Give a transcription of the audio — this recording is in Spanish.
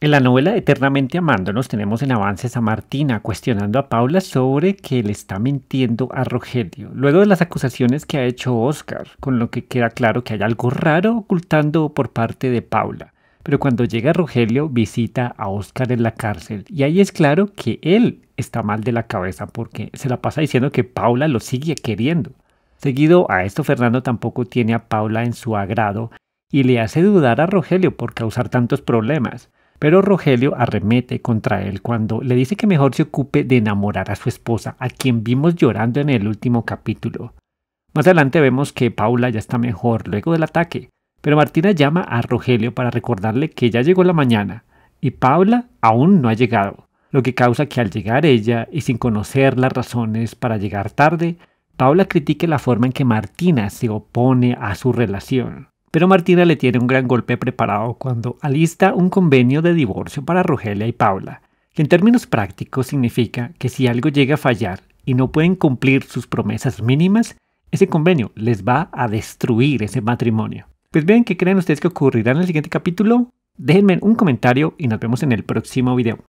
En la novela Eternamente Amándonos tenemos en avances a Martina cuestionando a Paula sobre que le está mintiendo a Rogelio, luego de las acusaciones que ha hecho Oscar, con lo que queda claro que hay algo raro ocultando por parte de Paula. Pero cuando llega Rogelio visita a Oscar en la cárcel y ahí es claro que él está mal de la cabeza porque se la pasa diciendo que Paula lo sigue queriendo. Seguido a esto, Fernando tampoco tiene a Paula en su agrado y le hace dudar a Rogelio por causar tantos problemas. Pero Rogelio arremete contra él cuando le dice que mejor se ocupe de enamorar a su esposa, a quien vimos llorando en el último capítulo. Más adelante vemos que Paula ya está mejor luego del ataque, pero Martina llama a Rogelio para recordarle que ya llegó la mañana y Paula aún no ha llegado, lo que causa que al llegar ella y sin conocer las razones para llegar tarde, Paula critique la forma en que Martina se opone a su relación pero Martina le tiene un gran golpe preparado cuando alista un convenio de divorcio para Rogelia y Paula, que en términos prácticos significa que si algo llega a fallar y no pueden cumplir sus promesas mínimas, ese convenio les va a destruir ese matrimonio. Pues vean ¿qué creen ustedes que ocurrirá en el siguiente capítulo? Déjenme un comentario y nos vemos en el próximo video.